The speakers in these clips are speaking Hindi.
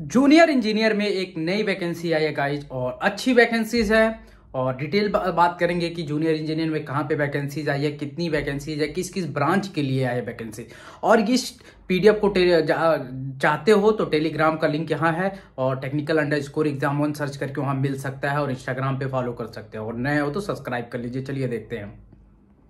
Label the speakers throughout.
Speaker 1: जूनियर इंजीनियर में एक नई वैकेंसी आई है गाइज और अच्छी वैकेंसीज है और डिटेल बात करेंगे कि जूनियर इंजीनियर में कहाँ पे वैकेंसीज आई है कितनी वैकेंसीज है किस किस ब्रांच के लिए आए वैकेंसी और इस पीडीएफ को चाहते हो तो टेलीग्राम का लिंक यहाँ है और technical underscore exam one search करके वहाँ मिल सकता है और इंस्टाग्राम पे फॉलो कर सकते हो और नए हो तो सब्सक्राइब कर लीजिए चलिए देखते हैं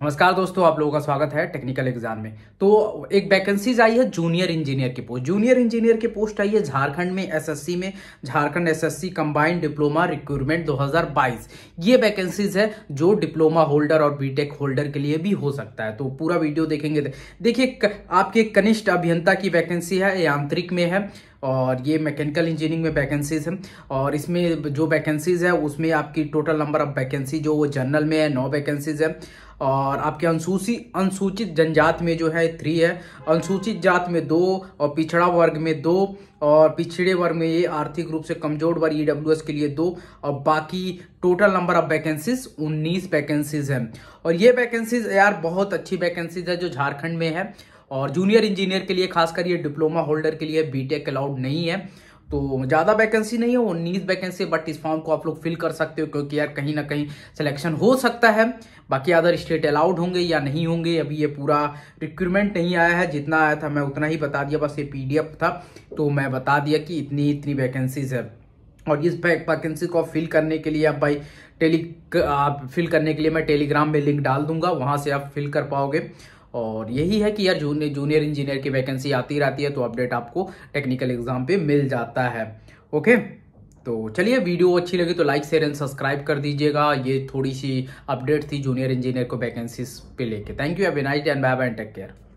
Speaker 1: नमस्कार दोस्तों आप लोगों का स्वागत है टेक्निकल एग्जाम में तो एक वैकेंसीज आई है जूनियर इंजीनियर की पोस्ट जूनियर इंजीनियर की पोस्ट आई है झारखंड में एसएससी में Jharkhand SSC combined diploma recruitment 2022 ये वैकेंसीज है जो डिप्लोमा होल्डर और बीटेक होल्डर के लिए भी हो सकता है तो पूरा वीडियो देखेंगे देखिए आपके कनिष्ठ अभियंता की वैकेंसी है यांत्रिक में है और ये मैकेनिकल इंजीनियरिंग में वैकेंसीज हैं और इसमें जो वैकेंसीज है उसमें आपकी टोटल नंबर ऑफ वैकेंसी जो वो जनरल में है नौ वैकेंसीज है और आपके अनुसूचित अनुसूचित जनजात में जो है थ्री है अनुसूचित जात में दो और पिछड़ा वर्ग में दो और पिछड़े वर्ग में ये आर्थिक रूप से कमजोर वर्ग ई e के लिए दो और बाकी टोटल नंबर ऑफ वैकेंसीज उन्नीस वैकेंसीज हैं और ये वैकेंसीज यार बहुत अच्छी वैकेंसीज है जो झारखंड में है और जूनियर इंजीनियर के लिए खासकर ये डिप्लोमा होल्डर के लिए बीटेक अलाउड नहीं है तो ज़्यादा वैकेंसी नहीं है उन्नीस वैकेंसी है बट इस फॉर्म को आप लोग फिल कर सकते हो क्योंकि यार कहीं ना कहीं सिलेक्शन हो सकता है बाकी अदर स्टेट अलाउड होंगे या नहीं होंगे अभी ये पूरा रिक्रूटमेंट नहीं आया है जितना आया था मैं उतना ही बता दिया बस ये पीडीएफ था तो मैं बता दिया कि इतनी इतनी वैकेंसीज है और इस वैकेंसी को फिल करने के लिए आप भाई टेली आप फिल करने के लिए मैं टेलीग्राम में लिंक डाल दूंगा वहाँ से आप फिल कर पाओगे और यही है कि यार जूनियर जूनियर इंजीनियर की वैकेंसी आती रहती है तो अपडेट आपको टेक्निकल एग्जाम पे मिल जाता है ओके तो चलिए वीडियो अच्छी लगी तो लाइक शेयर एंड सब्सक्राइब कर दीजिएगा ये थोड़ी सी अपडेट थी जूनियर इंजीनियर को वैकेंसीज पे लेके thank you night and bye bye take care